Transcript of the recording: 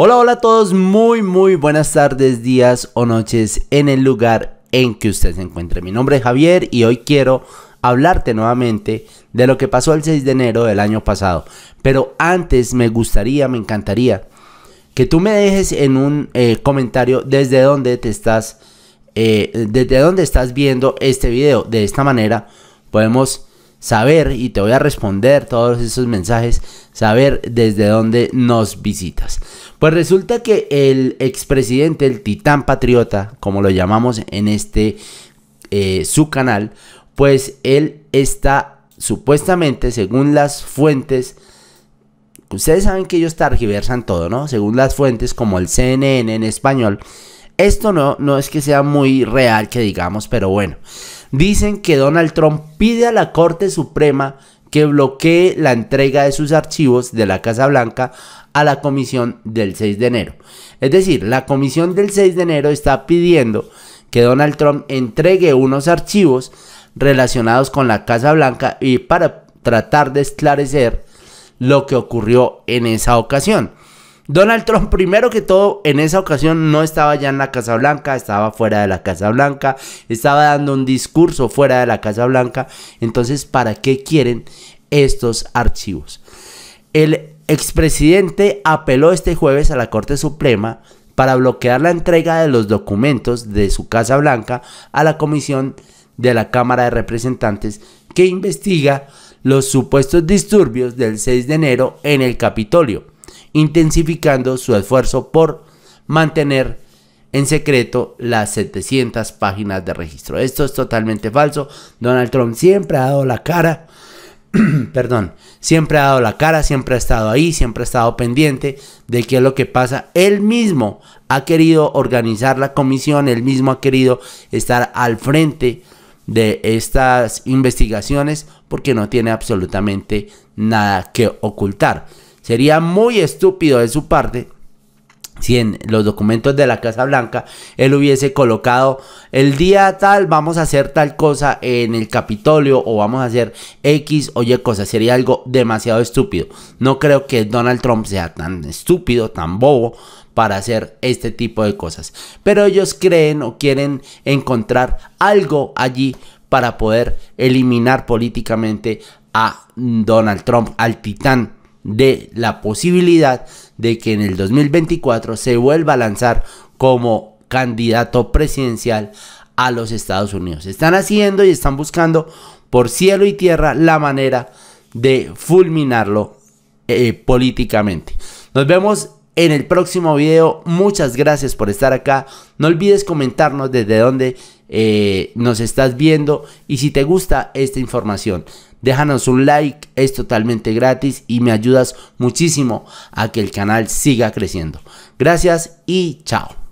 Hola, hola a todos, muy, muy buenas tardes, días o noches en el lugar en que usted se encuentre. Mi nombre es Javier y hoy quiero hablarte nuevamente de lo que pasó el 6 de enero del año pasado. Pero antes me gustaría, me encantaría que tú me dejes en un eh, comentario desde dónde te estás, eh, desde dónde estás viendo este video. De esta manera podemos saber, y te voy a responder todos esos mensajes, saber desde dónde nos visitas. Pues resulta que el expresidente, el titán patriota, como lo llamamos en este eh, su canal, pues él está supuestamente, según las fuentes, ustedes saben que ellos targiversan todo, ¿no? Según las fuentes como el CNN en español, esto no, no es que sea muy real que digamos, pero bueno dicen que Donald Trump pide a la Corte Suprema que bloquee la entrega de sus archivos de la Casa Blanca a la comisión del 6 de enero. Es decir, la comisión del 6 de enero está pidiendo que Donald Trump entregue unos archivos relacionados con la Casa Blanca y para tratar de esclarecer lo que ocurrió en esa ocasión. Donald Trump, primero que todo, en esa ocasión no estaba ya en la Casa Blanca, estaba fuera de la Casa Blanca, estaba dando un discurso fuera de la Casa Blanca. Entonces, ¿para qué quieren estos archivos? El expresidente apeló este jueves a la Corte Suprema para bloquear la entrega de los documentos de su Casa Blanca a la Comisión de la Cámara de Representantes que investiga los supuestos disturbios del 6 de enero en el Capitolio intensificando su esfuerzo por mantener en secreto las 700 páginas de registro. Esto es totalmente falso. Donald Trump siempre ha dado la cara. Perdón, siempre ha dado la cara, siempre ha estado ahí, siempre ha estado pendiente de qué es lo que pasa. Él mismo ha querido organizar la comisión, él mismo ha querido estar al frente de estas investigaciones porque no tiene absolutamente nada que ocultar. Sería muy estúpido de su parte si en los documentos de la Casa Blanca él hubiese colocado el día tal vamos a hacer tal cosa en el Capitolio o vamos a hacer X o Y cosa, sería algo demasiado estúpido. No creo que Donald Trump sea tan estúpido, tan bobo para hacer este tipo de cosas. Pero ellos creen o quieren encontrar algo allí para poder eliminar políticamente a Donald Trump, al titán de la posibilidad de que en el 2024 se vuelva a lanzar como candidato presidencial a los Estados Unidos. Están haciendo y están buscando por cielo y tierra la manera de fulminarlo eh, políticamente. Nos vemos en el próximo video. Muchas gracias por estar acá. No olvides comentarnos desde dónde eh, nos estás viendo y si te gusta esta información. Déjanos un like, es totalmente gratis y me ayudas muchísimo a que el canal siga creciendo. Gracias y chao.